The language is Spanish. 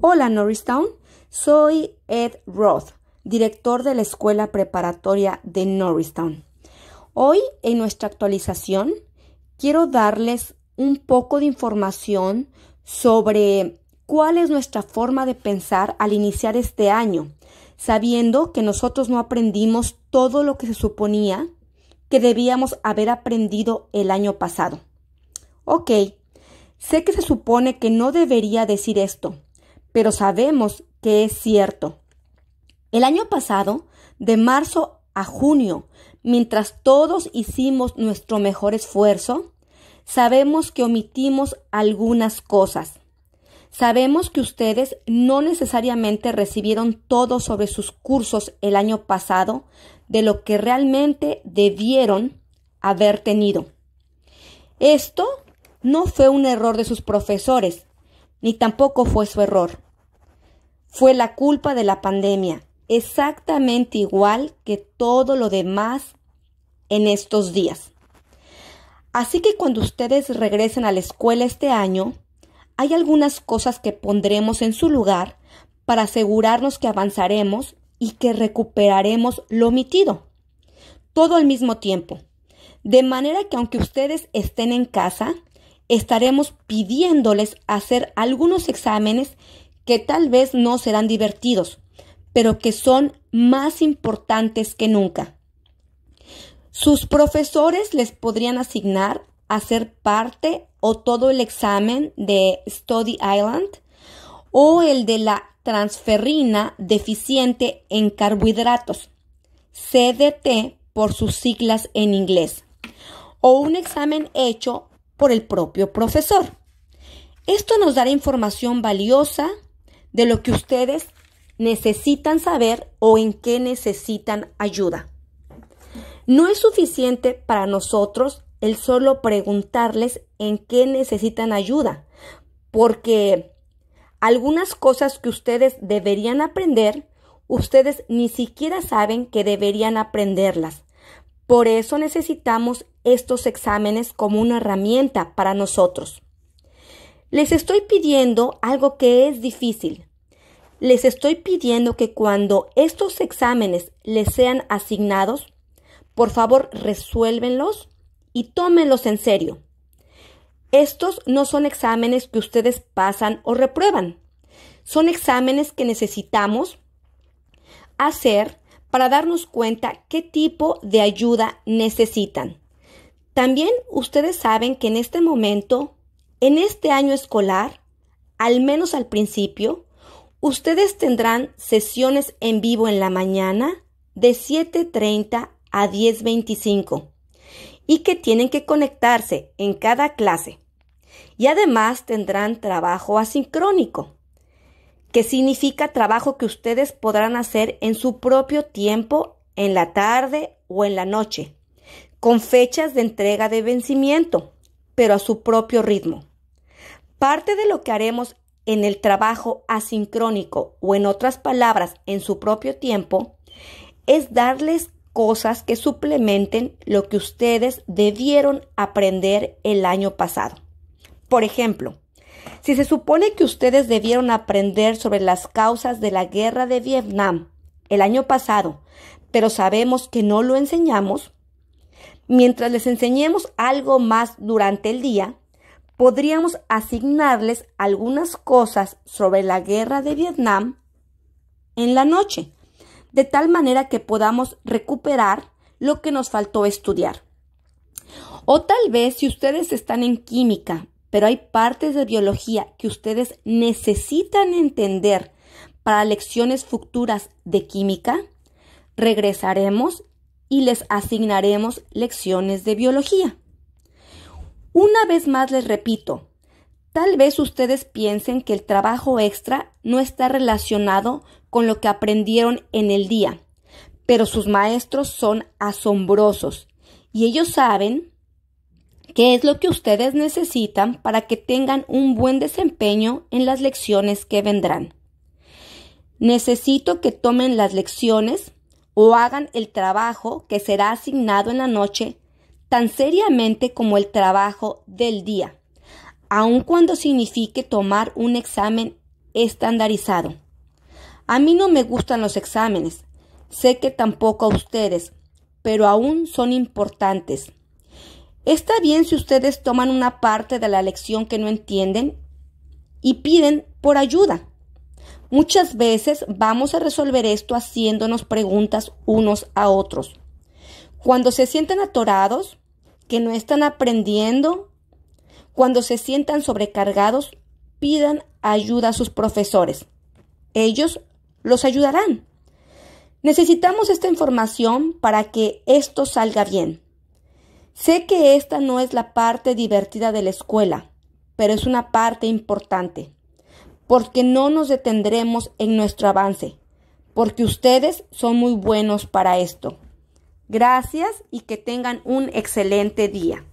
Hola Norristown, soy Ed Roth, director de la Escuela Preparatoria de Norristown. Hoy en nuestra actualización quiero darles un poco de información sobre cuál es nuestra forma de pensar al iniciar este año, sabiendo que nosotros no aprendimos todo lo que se suponía que debíamos haber aprendido el año pasado. Ok, sé que se supone que no debería decir esto, pero sabemos que es cierto. El año pasado, de marzo a junio, mientras todos hicimos nuestro mejor esfuerzo, sabemos que omitimos algunas cosas. Sabemos que ustedes no necesariamente recibieron todo sobre sus cursos el año pasado de lo que realmente debieron haber tenido. Esto no fue un error de sus profesores, ni tampoco fue su error fue la culpa de la pandemia, exactamente igual que todo lo demás en estos días. Así que cuando ustedes regresen a la escuela este año, hay algunas cosas que pondremos en su lugar para asegurarnos que avanzaremos y que recuperaremos lo omitido. Todo al mismo tiempo. De manera que aunque ustedes estén en casa, estaremos pidiéndoles hacer algunos exámenes que tal vez no serán divertidos, pero que son más importantes que nunca. Sus profesores les podrían asignar hacer parte o todo el examen de Study Island o el de la transferrina deficiente en carbohidratos, CDT por sus siglas en inglés, o un examen hecho por el propio profesor. Esto nos dará información valiosa de lo que ustedes necesitan saber o en qué necesitan ayuda. No es suficiente para nosotros el solo preguntarles en qué necesitan ayuda, porque algunas cosas que ustedes deberían aprender, ustedes ni siquiera saben que deberían aprenderlas. Por eso necesitamos estos exámenes como una herramienta para nosotros. Les estoy pidiendo algo que es difícil. Les estoy pidiendo que cuando estos exámenes les sean asignados, por favor resuélvenlos y tómenlos en serio. Estos no son exámenes que ustedes pasan o reprueban. Son exámenes que necesitamos hacer para darnos cuenta qué tipo de ayuda necesitan. También ustedes saben que en este momento en este año escolar, al menos al principio, ustedes tendrán sesiones en vivo en la mañana de 7.30 a 10.25 y que tienen que conectarse en cada clase. Y además tendrán trabajo asincrónico, que significa trabajo que ustedes podrán hacer en su propio tiempo, en la tarde o en la noche, con fechas de entrega de vencimiento, pero a su propio ritmo. Parte de lo que haremos en el trabajo asincrónico o en otras palabras, en su propio tiempo, es darles cosas que suplementen lo que ustedes debieron aprender el año pasado. Por ejemplo, si se supone que ustedes debieron aprender sobre las causas de la guerra de Vietnam el año pasado, pero sabemos que no lo enseñamos, mientras les enseñemos algo más durante el día, podríamos asignarles algunas cosas sobre la guerra de Vietnam en la noche, de tal manera que podamos recuperar lo que nos faltó estudiar. O tal vez si ustedes están en química, pero hay partes de biología que ustedes necesitan entender para lecciones futuras de química, regresaremos y les asignaremos lecciones de biología. Una vez más les repito, tal vez ustedes piensen que el trabajo extra no está relacionado con lo que aprendieron en el día, pero sus maestros son asombrosos y ellos saben qué es lo que ustedes necesitan para que tengan un buen desempeño en las lecciones que vendrán. Necesito que tomen las lecciones o hagan el trabajo que será asignado en la noche tan seriamente como el trabajo del día, aun cuando signifique tomar un examen estandarizado. A mí no me gustan los exámenes, sé que tampoco a ustedes, pero aún son importantes. Está bien si ustedes toman una parte de la lección que no entienden y piden por ayuda. Muchas veces vamos a resolver esto haciéndonos preguntas unos a otros. Cuando se sientan atorados, que no están aprendiendo, cuando se sientan sobrecargados, pidan ayuda a sus profesores. Ellos los ayudarán. Necesitamos esta información para que esto salga bien. Sé que esta no es la parte divertida de la escuela, pero es una parte importante, porque no nos detendremos en nuestro avance, porque ustedes son muy buenos para esto. Gracias y que tengan un excelente día.